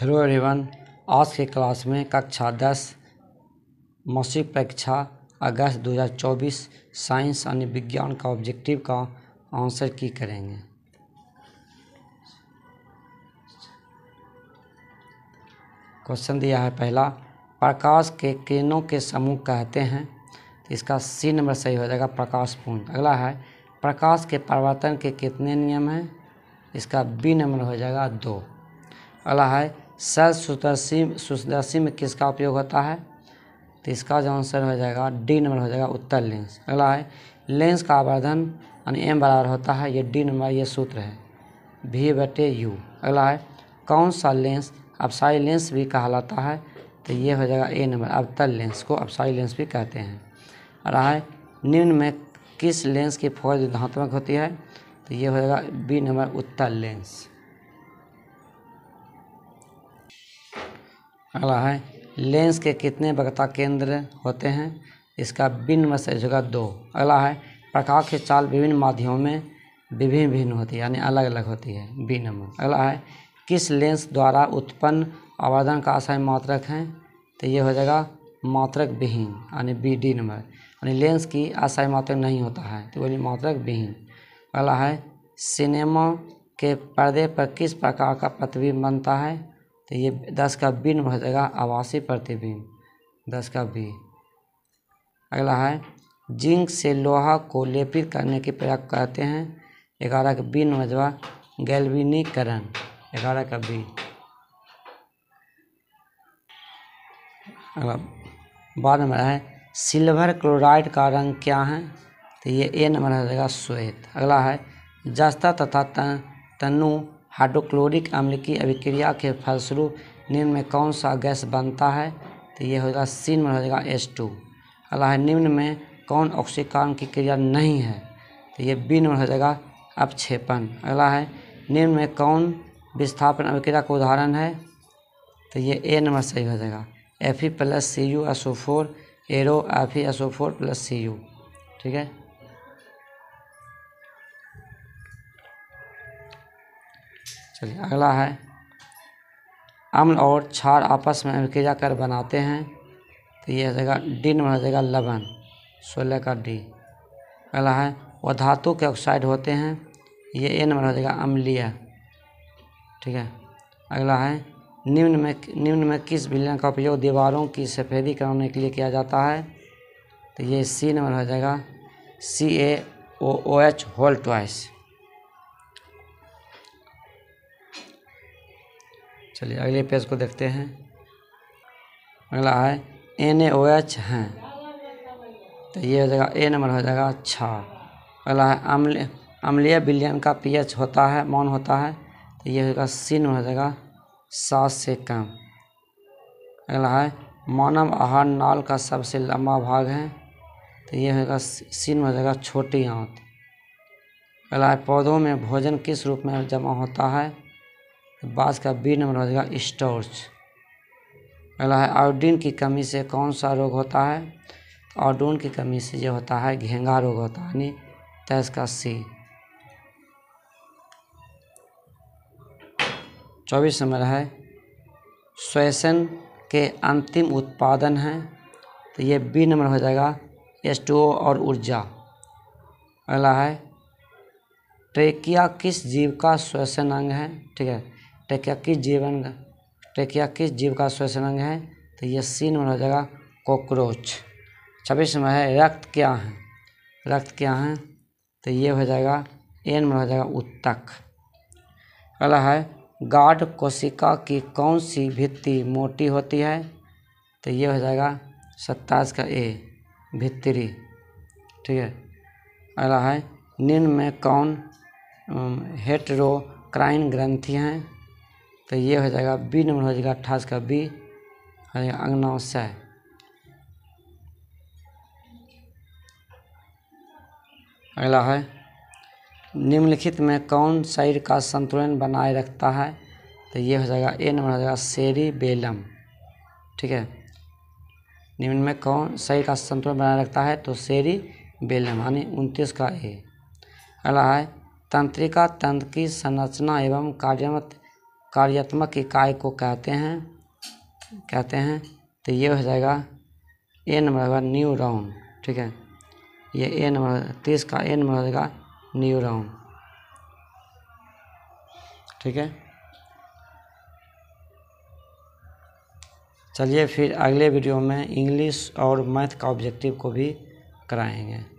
hello everyone आज के class में कक्षा दस मौसिक परीक्षा अगस्त 2024 साइंस यानी विज्ञान का ऑब्जेक्टिव का आंसर की करेंगे क्वेश्चन दिया है पहला प्रकाश के किरणों के समूह कहते हैं इसका सी नंबर सही हो जाएगा प्रकाश पुंज अगला है प्रकाश के परिवर्तन के कितने नियम हैं इसका बी नंबर हो जाएगा दो अगला है सदसुदशी सुदशी में किसका उपयोग होता है तो इसका जो आंसर हो जाएगा डी नंबर हो जाएगा उत्तर लेंस अगला है लेंस का आवर्धन यानी एम बराबर होता है ये डी नंबर ये सूत्र है भी बटे यू अगला है कौन सा लेंस अपसाई लेंस भी कहलाता है तो ये हो जाएगा ए नंबर अवतल लेंस को अपसाई लेंस भी कहते हैं अगला है निम्न में किस लेंस की फौज धात्मक होती है तो ये हो जाएगा बी नंबर उत्तर लेंस अगला है लेंस के कितने वक्रता केंद्र होते हैं इसका बिन में से जगह दो अगला है प्रकाश के चाल विभिन्न माध्यमों में विभिन्न भिन्न होती है यानी अलग अलग होती है बी नंबर अगला है किस लेंस द्वारा उत्पन्न आवर्धन का आशय मात्रक है तो ये हो जाएगा मात्रक विहीन यानी बी डी नंबर यानी लेंस की आशय मात्रक नहीं होता है तो बोलिए मात्रक विहीन अगला है सिनेमा के पर्दे पर किस प्रकार का प्रतिबिंब बनता है तो ये दस का बिन हो जाएगा आवासीय प्रतिबिंब दस का बी अगला है जिंक से लोहा को लेपित करने की प्रयास कहते हैं ग्यारह का बिन हो जाएगा गैलविनीकरण ग्यारह का बी अगला बाद नंबर है सिल्वर क्लोराइड का रंग क्या है तो ये ए नंबर हो जाएगा श्वेत अगला है जस्ता तथा तनु हाइड्रोक्लोरिक अम्ल की अभिक्रिया के फलस्वरूप निम्न में कौन सा गैस बनता है तो ये होगा सीन में हो जाएगा एस टू अगला है निम्न में कौन ऑक्सीकरण की क्रिया नहीं है तो ये बी नंबर हो जाएगा अपक्षेपण अगला है निम्न में कौन विस्थापन अभिक्रिया का उदाहरण है तो ये ए नंबर सही हो जाएगा F E plus C U SO four arrow F E SO four plus C U ठीक है चलिए अगला है अम्ल और क्षार आपस में मिला कर बनाते हैं तो ये जाएगा डी नंबर हो जाएगा लवन सोलह का डी अगला है वह धातु के ऑक्साइड होते हैं ये ए नंबर हो जाएगा अम्लीय ठीक है अगला है निम्न में निम्न में किस विलयन का उपयोग दीवारों की सफेदी कराने के लिए किया जाता है तो ये सी नंबर हो जाएगा C A O O H whole twice चलिए अगले पेज को देखते हैं अगला है एन ए ओ एच हैं तो ये हो जाएगा ए नंबर हो जाएगा छः अगला है अम्लीय विलयन का पीएच होता है मौन होता है तो ये होगा सी नंबर हो जाएगा सात से कम अगला है मानव आहार नाल का सबसे लंबा भाग है तो ये होगा सी नंबर हो जाएगा छोटी आँत अगला है पौधों में भोजन किस रूप में जमा होता है बास का बी नंबर हो जाएगा स्टोर्च अगला है आयोडीन की कमी से कौन सा रोग होता है आयोडोन की कमी से जो होता है घेंगा रोग होता है यानी तेज का सी चौबीस नंबर है श्वेसन के अंतिम उत्पादन हैं तो ये बी नंबर हो जाएगा एस टू ओ और ऊर्जा अगला है ट्रेकिया किस जीव का श्वसन अंग है ठीक है टेकियाकी जीवन किस जीव का श्वसन अंग है तो ये सीन में हो जाएगा कॉकरोच छब्बीस नंबर है रक्त क्या है रक्त क्या है तो ये हो जाएगा ए नंबर हो जाएगा उत्तक अगला है गाढ़ कोशिका की कौन सी भित्ति मोटी होती है तो ये हो जाएगा सत्ताईस का ए भित्तरी ठीक है अगला है निम्न में कौन हेटरोक्राइन ग्रंथि हैं तो ये हो जाएगा बी नंबर हो जाएगा अट्ठाईस का बी हो जाएगा अंगनाशय अगला है निम्नलिखित में कौन शरीर का संतुलन बनाए रखता है तो ये हो जाएगा ए नंबर हो जाएगा शेरी बेलम ठीक है निम्न में कौन शरीर का संतुलन बनाए रखता है तो शेरी बेलम यानी उनतीस का ए अगला है तंत्रिका तंत्र की संरचना एवं कार्यमत कार्यात्मक इकाई को कहते हैं कहते हैं तो ये हो जाएगा ए नंबर होगा न्यूरॉन ठीक है ये ए नंबर तीस का ए नंबर हो जाएगा न्यूरॉन ठीक है चलिए फिर अगले वीडियो में इंग्लिश और मैथ का ऑब्जेक्टिव को भी कराएंगे